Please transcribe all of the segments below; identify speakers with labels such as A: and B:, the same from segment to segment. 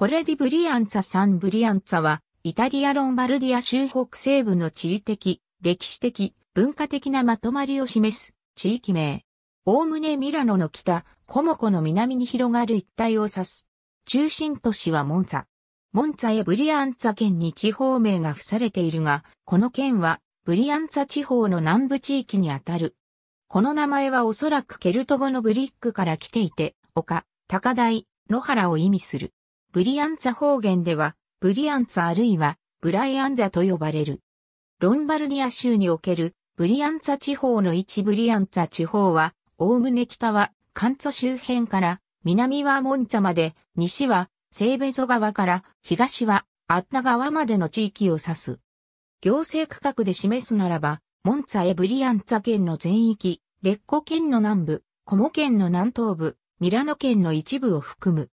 A: コレディ・ブリアンツァ山ブリアンツァは、イタリア・ロンバルディア州北西部の地理的、歴史的、文化的なまとまりを示す地域名。おおむねミラノの北、コモコの南に広がる一帯を指す。中心都市はモンツァ。モンツァやブリアンツァ県に地方名が付されているが、この県はブリアンツァ地方の南部地域にあたる。この名前はおそらくケルト語のブリックから来ていて、丘、高台、野原を意味する。ブリアンツァ方言では、ブリアンツァあるいは、ブライアンザと呼ばれる。ロンバルディア州における、ブリアンツァ地方の一ブリアンツァ地方は、おおむね北は、カンツ周辺から、南はモンツァまで、西は、セーベゾ川から、東は、アッタ川までの地域を指す。行政区画で示すならば、モンツァエブリアンツァ県の全域、レッコ県の南部、コモ県の南東部、ミラノ県の一部を含む。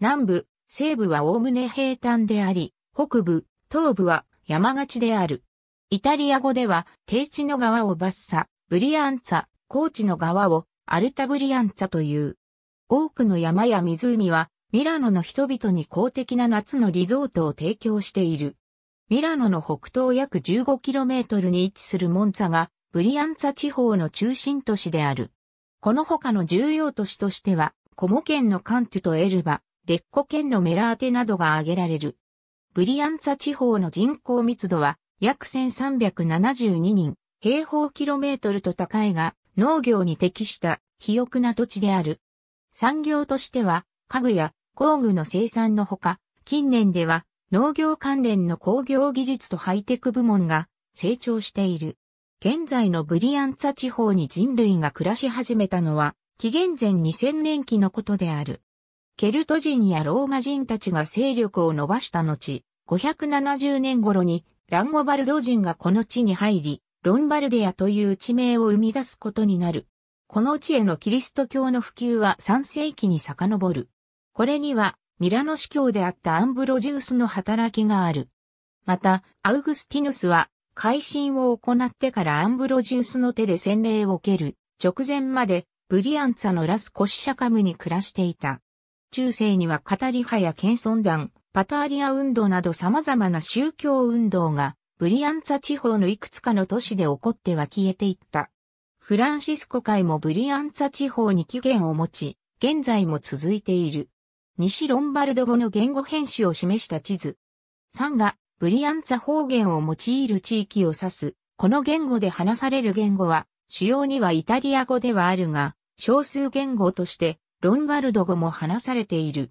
A: 南部、西部は概ね平坦であり、北部、東部は山勝ちである。イタリア語では、低地の川をバッサ、ブリアンツァ、高地の川をアルタブリアンツァという。多くの山や湖は、ミラノの人々に公的な夏のリゾートを提供している。ミラノの北東約 15km に位置するモンツァが、ブリアンツァ地方の中心都市である。この他の重要都市としては、コモ県のカントゥとエルバ、レッコ県のメラーテなどが挙げられる。ブリアンツァ地方の人口密度は約1372人、平方キロメートルと高いが、農業に適した肥沃な土地である。産業としては、家具や工具の生産のほか、近年では農業関連の工業技術とハイテク部門が成長している。現在のブリアンツァ地方に人類が暮らし始めたのは、紀元前2000年期のことである。ケルト人やローマ人たちが勢力を伸ばした後、570年頃にランゴバルド人がこの地に入り、ロンバルデアという地名を生み出すことになる。この地へのキリスト教の普及は3世紀に遡る。これにはミラノ司教であったアンブロジウスの働きがある。また、アウグスティヌスは、改心を行ってからアンブロジウスの手で洗礼を受ける、直前まで、ブリアンツァのラスコシシャカムに暮らしていた。中世にはカタリ派や謙遜団、パターリア運動など様々な宗教運動が、ブリアンツァ地方のいくつかの都市で起こっては消えていった。フランシスコ会もブリアンツァ地方に起源を持ち、現在も続いている。西ロンバルド語の言語編集を示した地図。3が、ブリアンツァ方言を用いる地域を指す。この言語で話される言語は、主要にはイタリア語ではあるが、少数言語としてロンバルド語も話されている。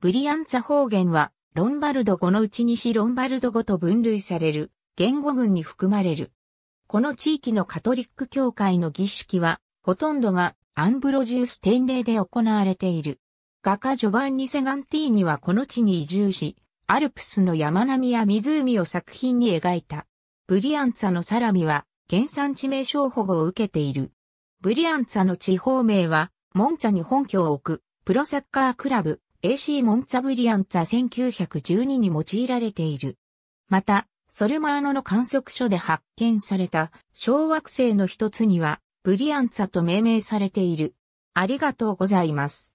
A: ブリアンツァ方言は、ロンバルド語のうち西ロンバルド語と分類される、言語群に含まれる。この地域のカトリック教会の儀式は、ほとんどがアンブロジウス典礼で行われている。画家ジョバンニ・セガンティーニはこの地に移住し、アルプスの山並みや湖を作品に描いた。ブリアンツァのサラミは原産地名称保護を受けている。ブリアンツァの地方名はモンツァに本拠を置く、プロサッカークラブ、AC モンツァブリアンツァ1912に用いられている。また、ソルマーノの観測所で発見された小惑星の一つには、ブリアンツァと命名されている。ありがとうございます。